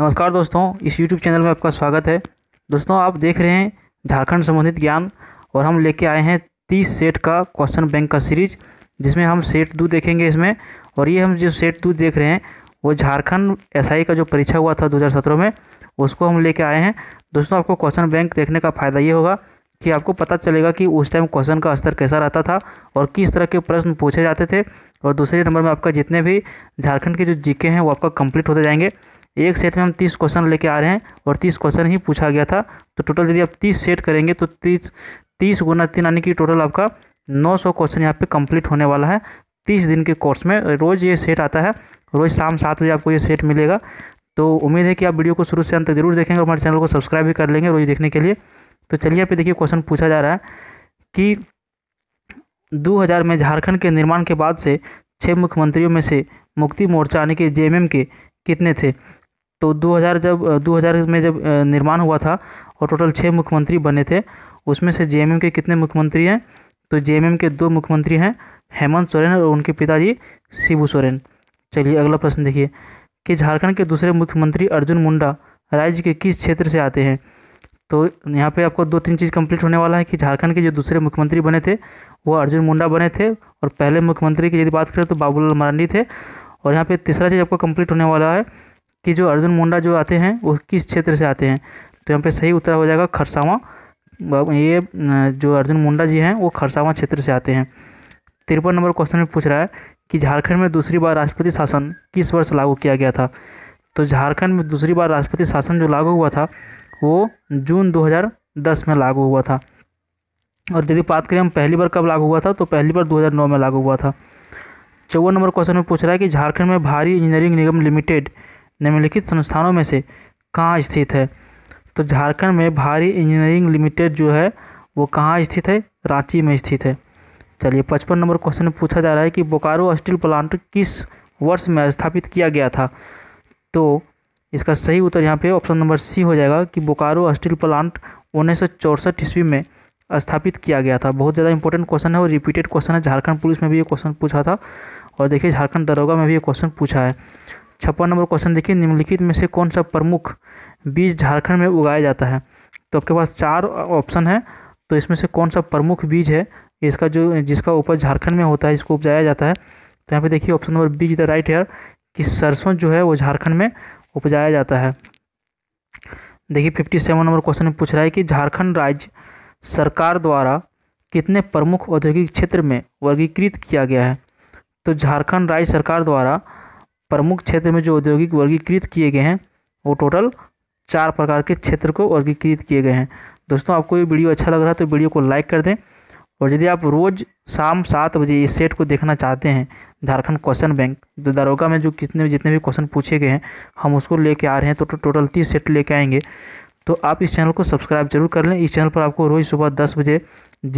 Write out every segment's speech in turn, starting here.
नमस्कार दोस्तों इस YouTube चैनल में आपका स्वागत है दोस्तों आप देख रहे हैं झारखंड संबंधित ज्ञान और हम लेके आए हैं तीस सेट का क्वेश्चन बैंक का सीरीज जिसमें हम सेट दो देखेंगे इसमें और ये हम जो सेट दो देख रहे हैं वो झारखंड एसआई का जो परीक्षा हुआ था 2017 में उसको हम लेके आए हैं दोस्तों आपको क्वेश्चन बैंक देखने का फ़ायदा ये होगा कि आपको पता चलेगा कि उस टाइम क्वेश्चन का स्तर कैसा रहता था और किस तरह के प्रश्न पूछे जाते थे और दूसरे नंबर में आपका जितने भी झारखंड के जो जीके हैं वो आपका कंप्लीट होते जाएंगे एक सेट में हम तीस क्वेश्चन लेके आ रहे हैं और तीस क्वेश्चन ही पूछा गया था तो टोटल यदि आप तीस सेट करेंगे तो तीस तीस गुना तीन यानी कि टोटल आपका नौ सौ क्वेश्चन यहाँ पे कंप्लीट होने वाला है तीस दिन के कोर्स में रोज़ ये सेट आता है रोज़ शाम सात बजे आपको ये सेट मिलेगा तो उम्मीद है कि आप वीडियो को शुरू से अंत तक जरूर देखेंगे और हमारे चैनल को सब्सक्राइब भी कर लेंगे रोज़ देखने के लिए तो चलिए यहाँ पे देखिए क्वेश्चन पूछा जा रहा है कि हज़ार में झारखंड के निर्माण के बाद से छः मुख्यमंत्रियों में से मुक्ति मोर्चा यानी कि एम के कितने थे तो 2000 जब 2000 में जब निर्माण हुआ था और टोटल छः मुख्यमंत्री बने थे उसमें से जे के कितने मुख्यमंत्री हैं तो जे के दो मुख्यमंत्री हैं हेमंत सोरेन और उनके पिताजी शिबू सोरेन चलिए अगला प्रश्न देखिए कि झारखंड के दूसरे मुख्यमंत्री अर्जुन मुंडा राज्य के किस क्षेत्र से आते हैं तो यहाँ पे आपको दो तीन चीज़ कंप्लीट होने वाला है कि झारखंड के जो दूसरे मुख्यमंत्री बने थे वो अर्जुन मुंडा बने थे और पहले मुख्यमंत्री की यदि बात करें तो बाबूलाल मरांडी थे और यहाँ पे तीसरा चीज़ आपको कंप्लीट होने वाला है कि जो अर्जुन मुंडा जो आते हैं वो किस क्षेत्र से आते हैं तो यहाँ पे सही उत्तर हो जाएगा खरसावा ये जो अर्जुन मुंडा जी हैं वो खरसावा क्षेत्र से आते हैं तिरपन नंबर क्वेश्चन में पूछ रहा है कि झारखंड में दूसरी बार राष्ट्रपति शासन किस वर्ष लागू किया गया था तो झारखंड में दूसरी बार राष्ट्रपति शासन जो लागू हुआ था वो जून दो में लागू हुआ था और यदि बात करें हम पहली बार कब लागू हुआ था तो पहली बार दो में लागू हुआ था चौवन नंबर क्वेश्चन में पूछ रहा है कि झारखंड में भारी इंजीनियरिंग निगम लिमिटेड निम्नलिखित संस्थानों में से कहाँ स्थित है तो झारखंड में भारी इंजीनियरिंग लिमिटेड जो है वो कहाँ स्थित है रांची में स्थित है चलिए पचपन नंबर क्वेश्चन पूछा जा रहा है कि बोकारो स्टील प्लांट किस वर्ष में स्थापित किया गया था तो इसका सही उत्तर यहाँ पे ऑप्शन नंबर सी हो जाएगा कि बोकारो स्टील प्लांट उन्नीस सौ ईस्वी में स्थापित किया गया था बहुत ज़्यादा इंपॉर्टेंट क्वेश्चन है और रिपीटेड क्वेश्चन है झारखंड पुलिस में भी ये क्वेश्चन पूछा था और देखिए झारखंड दरोगा में भी ये क्वेश्चन पूछा है छप्पन नंबर क्वेश्चन देखिए निम्नलिखित में से कौन सा प्रमुख बीज झारखंड में उगाया जाता है तो आपके पास चार ऑप्शन है तो इसमें से कौन सा प्रमुख बीज है इसका जो जिसका उपज झारखंड में होता है इसको उपजाया जाता है तो यहाँ पे देखिए option number B the right here कि सरसों जो है वो झारखंड में उपजाया जाता है देखिए फिफ्टी सेवन नंबर क्वेश्चन में पूछ रहा है कि झारखंड राज्य सरकार द्वारा कितने प्रमुख औद्योगिक क्षेत्र में वर्गीकृत किया गया है तो झारखंड राज्य सरकार द्वारा प्रमुख क्षेत्र में जो औद्योगिक वर्गीकृत किए गए हैं वो टोटल चार प्रकार के क्षेत्र को वर्गीकृत किए गए हैं दोस्तों आपको ये वीडियो अच्छा लग रहा है तो वीडियो को लाइक कर दें और यदि आप रोज़ शाम सात बजे इस सेट को देखना चाहते हैं झारखंड क्वेश्चन बैंक तो दारोगा में जो कितने जितने भी क्वेश्चन पूछे गए हैं हम उसको लेके आ रहे हैं तो टोटल तीस सेट लेके आएंगे तो आप इस चैनल को सब्सक्राइब जरूर कर लें इस चैनल पर आपको रोज़ सुबह दस बजे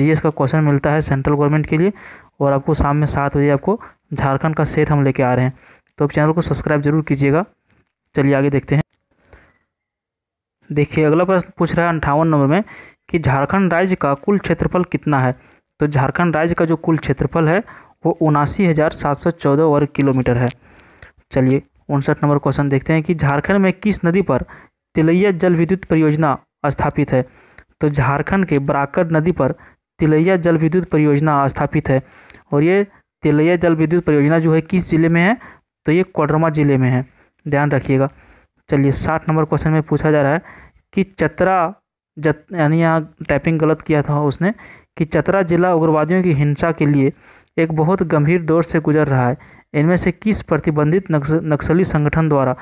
जीएस का क्वेश्चन मिलता है सेंट्रल गवर्नमेंट के लिए और आपको शाम में सात बजे आपको झारखंड का सेट हम लेके आ रहे हैं तो आप चैनल को सब्सक्राइब जरूर कीजिएगा चलिए आगे देखते हैं देखिए अगला प्रश्न पूछ रहा है अंठावन नंबर में कि झारखंड राज्य का कुल क्षेत्रफल कितना है तो झारखंड राज्य का जो कुल क्षेत्रफल है वो उनासी हज़ार सात सौ चौदह वर्ग किलोमीटर है चलिए उनसठ नंबर क्वेश्चन देखते हैं कि झारखंड में किस नदी पर तिलैया जल विद्युत परियोजना स्थापित है तो झारखंड के बराकर नदी पर तिलैया जल विद्युत परियोजना स्थापित है और ये तिलैया जल विद्युत परियोजना जो है किस ज़िले में है तो ये कोडरमा ज़िले में है ध्यान रखिएगा चलिए साठ नंबर क्वेश्चन में पूछा जा रहा है कि चतरा जत यानी यहाँ टाइपिंग गलत किया था उसने कि चतरा जिला उग्रवादियों की हिंसा के लिए एक बहुत गंभीर दौर से गुजर रहा है इनमें से किस प्रतिबंधित नक्स, नक्सली संगठन द्वारा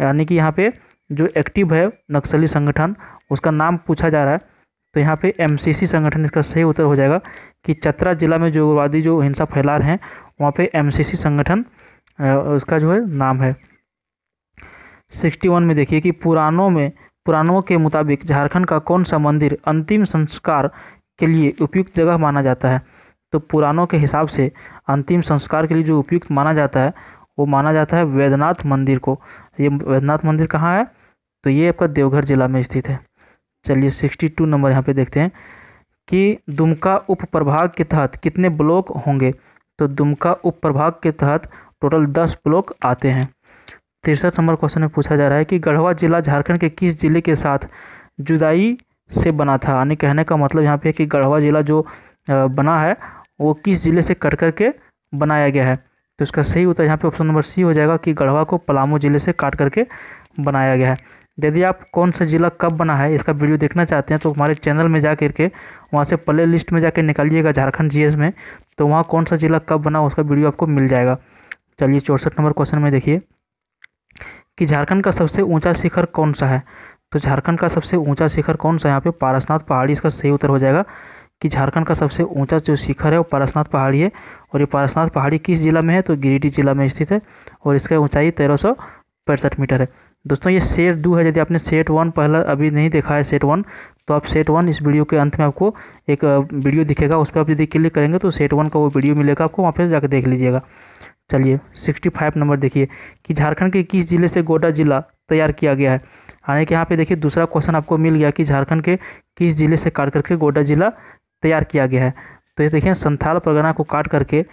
यानी कि यहाँ पे जो एक्टिव है नक्सली संगठन उसका नाम पूछा जा रहा है तो यहाँ पे एमसीसी संगठन इसका सही उत्तर हो जाएगा कि चतरा जिला में जो उग्रवादी जो हिंसा फैला रहे हैं वहाँ पर एम संगठन उसका जो है नाम है सिक्सटी वन में देखिए कि पुरानों में पुरानों के मुताबिक झारखंड का कौन सा मंदिर अंतिम संस्कार के लिए उपयुक्त जगह माना जाता है तो पुरानों के हिसाब से अंतिम संस्कार के लिए जो उपयुक्त माना जाता है वो माना जाता है वैद्यनाथ मंदिर को ये वैद्यनाथ मंदिर कहाँ है तो ये आपका देवघर जिला में स्थित है चलिए सिक्सटी टू नंबर यहाँ पे देखते हैं कि दुमका उप प्रभाग के तहत कितने ब्लॉक होंगे तो दुमका उप प्रभाग के तहत टोटल दस ब्लॉक आते हैं तिरसठ नंबर क्वेश्चन में पूछा जा रहा है कि गढ़वा जिला झारखंड के किस जिले के साथ जुदाई से बना था यानी कहने का मतलब यहाँ पे है कि गढ़वा जिला जो बना है वो किस जिले से कट करके बनाया गया है तो इसका सही उत्तर यहाँ पे ऑप्शन नंबर सी हो जाएगा कि गढ़वा को पलामू जिले से काट करके बनाया गया है यदि आप कौन सा ज़िला कब बना है इसका वीडियो देखना चाहते हैं तो हमारे चैनल में जा कर के वहाँ से प्ले लिस्ट में कर निकालिएगा झारखंड जीएस में तो वहाँ कौन सा ज़िला कब बना उसका वीडियो आपको मिल जाएगा चलिए चौंसठ नंबर क्वेश्चन में देखिए कि झारखंड का सबसे ऊंचा शिखर कौन सा है तो झारखंड का सबसे ऊंचा शिखर कौन सा है यहाँ पे पारसनाथ पहाड़ी इसका सही उत्तर हो जाएगा कि झारखंड का सबसे ऊंचा जो शिखर है वो पारसनाथ पहाड़ी है और ये पारसनाथ पहाड़ी किस जिला में है तो गिरिडीह जिला में स्थित है और इसका ऊंचाई तेरह सौ पैंसठ मीटर है दोस्तों ये सेट दो है यदि आपने सेट वन पहला अभी नहीं देखा है सेट वन तो आप सेट वन इस वीडियो के अंत में आपको एक वीडियो दिखेगा उस पर आप यदि क्लिक करेंगे तो सेट वन का वो वीडियो मिलेगा आपको वहाँ पर जाकर देख लीजिएगा चलिए सिक्सटी फाइव नंबर देखिए कि झारखंड के किस जिले से गोडा जिला तैयार किया गया है यानी कि यहाँ पे देखिए दूसरा क्वेश्चन आपको मिल गया कि झारखंड के किस जिले से काट करके गोडा जिला तैयार किया गया है तो ये देखिए संथाल परगना को काट करके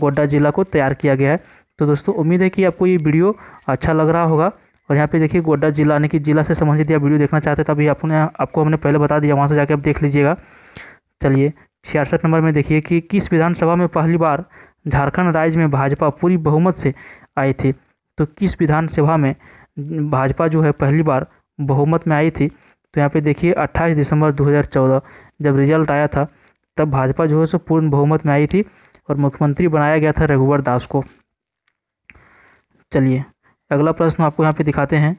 गोड्डा जिला को तैयार किया गया है तो दोस्तों उम्मीद है कि आपको ये वीडियो अच्छा लग रहा होगा और यहाँ पे देखिए गोड्डा जिला यानी कि जिला से संबंधित यह वीडियो देखना चाहते तभी आपने आपको हमने पहले बता दिया वहाँ से जाके आप देख लीजिएगा चलिए छियासठ नंबर में देखिए कि किस विधानसभा में पहली बार झारखंड राज्य में भाजपा पूरी बहुमत से आई थी तो किस विधानसभा में भाजपा जो है पहली बार बहुमत में आई थी तो यहाँ पे देखिए 28 दिसंबर 2014 जब रिजल्ट आया था तब भाजपा जो है सो पूर्ण बहुमत में आई थी और मुख्यमंत्री बनाया गया था रघुवर दास को चलिए अगला प्रश्न आपको यहाँ पे दिखाते हैं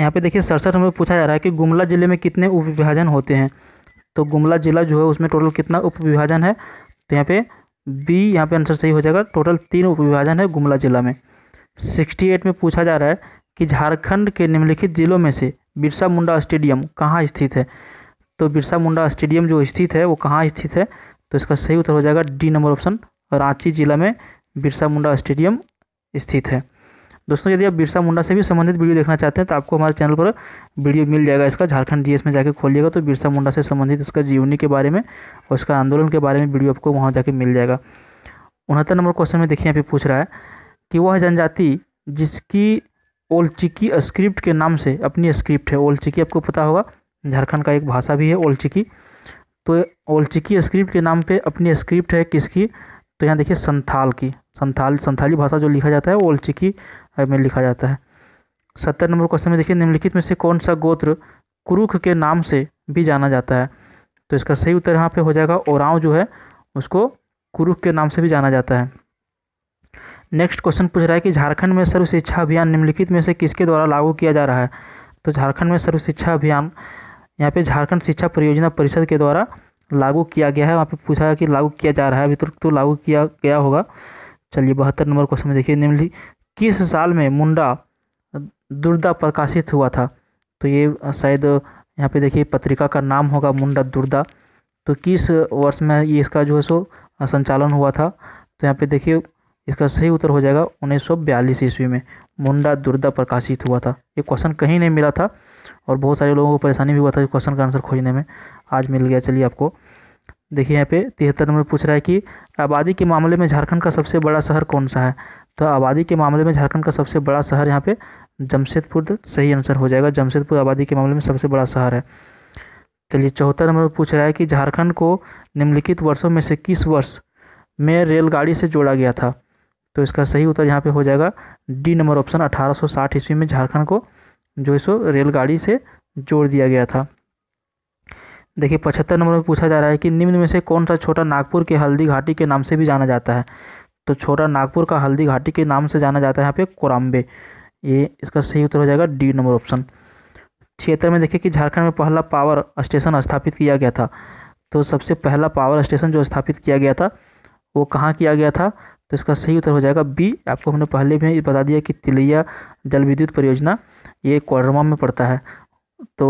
यहाँ पे देखिए सड़सठ नंबर पूछा जा रहा है कि गुमला जिले में कितने उप विभाजन होते हैं तो गुमला जिला जो है उसमें टोटल कितना उप विभाजन है तो यहाँ पे बी यहाँ पे आंसर सही हो जाएगा टोटल तीन उप विभाजन है गुमला जिला में सिक्सटी एट में पूछा जा रहा है कि झारखंड के निम्नलिखित जिलों में से बिरसा मुंडा स्टेडियम कहाँ स्थित है तो बिरसा मुंडा स्टेडियम जो स्थित है वो कहाँ स्थित है तो इसका सही उत्तर हो जाएगा डी नंबर ऑप्शन रांची जिला में बिरसा मुंडा स्टेडियम स्थित है दोस्तों यदि आप बिरसा मुंडा से भी संबंधित वीडियो देखना चाहते हैं तो आपको हमारे चैनल पर वीडियो मिल जाएगा इसका झारखंड जीएस में जाकर खोलिएगा तो बिरसा मुंडा से संबंधित इसका जीवनी के बारे में और इसका आंदोलन के बारे में वीडियो आपको वहाँ जाके मिल जाएगा उनहत्तर नंबर क्वेश्चन में देखिए यहाँ पे पूछ रहा है कि वह जनजाति जिसकी ओलचिकी स्क्रिप्ट के नाम से अपनी स्क्रिप्ट है ओलचिकी आपको पता होगा झारखंड का एक भाषा भी है ओलचिकी तो ओलचिकी स्क्रिप्ट के नाम पर अपनी स्क्रिप्ट है किसकी तो यहाँ देखिए संथाल की संथाल संथाली भाषा जो लिखा जाता है वो ओलचिकी में लिखा जाता है सत्तर नंबर क्वेश्चन में देखिए निम्नलिखित में से कौन सा गोत्र कुरुख के नाम से भी जाना जाता है तो इसका सही उत्तर यहाँ पे हो जाएगा ओराव जो है उसको कुरुख के नाम से भी जाना जाता है नेक्स्ट क्वेश्चन पूछ रहा है कि झारखंड में सर्व शिक्षा अभियान निम्नलिखित में से किसके द्वारा लागू किया जा रहा है तो झारखंड में सर्व शिक्षा अभियान यहाँ पे झारखंड शिक्षा परियोजना परिषद के द्वारा लागू किया गया है वहाँ पे पूछा है कि लागू किया जा रहा है अभी तक तो, तो लागू किया गया होगा चलिए बहत्तर नंबर क्वेश्चन में देखिए निम्न किस साल में मुंडा दुर्दा प्रकाशित हुआ था तो ये शायद यहाँ पे देखिए पत्रिका का नाम होगा मुंडा दुर्दा तो किस वर्ष में ये इसका जो है सो संचालन हुआ था तो यहाँ पे देखिए इसका सही उत्तर हो जाएगा उन्नीस सौ बयालीस ईस्वी में मुंडा दुर्दा प्रकाशित हुआ था ये क्वेश्चन कहीं नहीं मिला था और बहुत सारे लोगों को परेशानी भी हुआ था क्वेश्चन का आंसर खोजने में आज मिल गया चलिए आपको देखिए यहाँ पे तिहत्तर नंबर पूछ रहा है कि आबादी के मामले में झारखंड का सबसे बड़ा शहर कौन सा है तो आबादी के मामले में झारखंड का सबसे बड़ा शहर यहाँ पे जमशेदपुर सही आंसर हो जाएगा जमशेदपुर आबादी के मामले में सबसे बड़ा शहर है चलिए चौहत्तर नंबर पूछ रहा है कि झारखंड को निम्नलिखित वर्षों में से किस वर्ष में रेलगाड़ी से जोड़ा गया था तो इसका सही उत्तर यहाँ पे हो जाएगा डी नंबर ऑप्शन 1860 ईस्वी में झारखंड को जो है सो रेलगाड़ी से जोड़ दिया गया था देखिए पचहत्तर नंबर में पूछा जा रहा है कि निम्न में से कौन सा छोटा नागपुर के हल्दी घाटी के नाम से भी जाना जाता है तो छोटा नागपुर का हल्दी घाटी के नाम से जाना जाता है यहाँ पे कोराम्बे ये इसका सही उत्तर हो जाएगा डी नंबर ऑप्शन क्षेत्र में देखिए कि झारखंड में पहला पावर स्टेशन स्थापित किया गया था तो सबसे पहला पावर स्टेशन जो स्थापित किया गया था वो कहाँ किया गया था तो इसका सही उत्तर हो जाएगा बी आपको हमने पहले भी बता दिया कि तिलैया जल विद्युत परियोजना ये कोडरमा में पड़ता है तो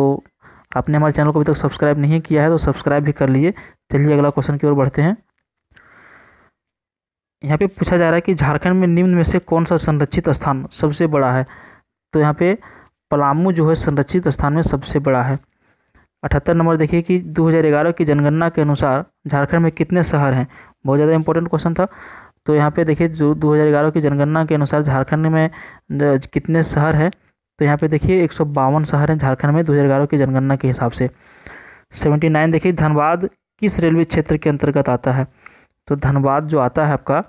आपने हमारे चैनल को अभी तक सब्सक्राइब नहीं किया है तो सब्सक्राइब भी कर लीजिए चलिए अगला क्वेश्चन की ओर बढ़ते हैं यहाँ पे पूछा जा रहा है कि झारखंड में निम्न में से कौन सा संरक्षित स्थान सबसे बड़ा है तो यहाँ पे पलामू जो है संरक्षित स्थान में सबसे बड़ा है अठहत्तर नंबर देखिए कि 2011 की जनगणना के अनुसार झारखंड में कितने शहर हैं बहुत ज़्यादा इंपॉर्टेंट क्वेश्चन था तो यहाँ पे देखिए जो दो हज़ार ग्यारह की जनगणना के अनुसार झारखंड में कितने शहर हैं तो यहाँ पे देखिए एक सौ बावन शहर हैं झारखंड में दो हज़ार ग्यारह की जनगणना के हिसाब से सेवेंटी नाइन देखिए धनबाद किस रेलवे क्षेत्र के अंतर्गत आता है तो धनबाद जो आता है आपका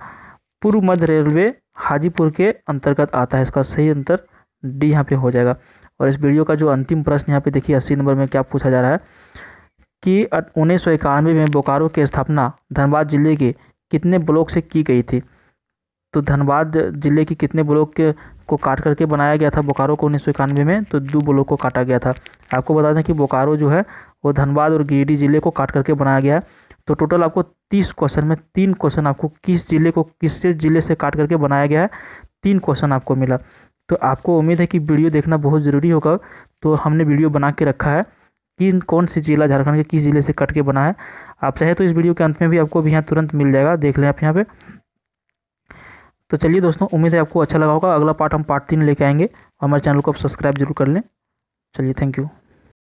पूर्व मध्य रेलवे हाजीपुर के अंतर्गत आता है इसका सही अंतर डी यहाँ पर हो जाएगा और इस वीडियो का जो अंतिम प्रश्न यहाँ पर देखिए अस्सी नंबर में क्या पूछा जा रहा है कि उन्नीस में बोकारो की स्थापना धनबाद जिले के कितने ब्लॉक से की गई थी तो धनबाद ज़िले की कितने ब्लॉक को काट करके बनाया गया था बोकारो को उन्नीस में तो दो ब्लॉक को काटा गया था आपको बता दें कि बोकारो जो है वो धनबाद और गिरिडीह ज़िले को काट करके बनाया गया है तो टोटल आपको तीस क्वेश्चन में तीन क्वेश्चन आपको किस ज़िले को किस ज़िले से काट करके बनाया गया है तीन क्वेश्चन आपको मिला तो आपको उम्मीद है कि वीडियो देखना बहुत ज़रूरी होगा तो हमने वीडियो बना के रखा है कि कौन सी ज़िला झारखंड के किस ज़िले से कट के बना है आप चाहे तो इस वीडियो के अंत में भी आपको अभी यहाँ तुरंत मिल जाएगा देख लें आप यहाँ पे तो चलिए दोस्तों उम्मीद है आपको अच्छा लगा होगा अगला पार्ट हम पार्ट तीन लेके आएंगे हमारे चैनल को आप सब्सक्राइब जरूर कर लें चलिए थैंक यू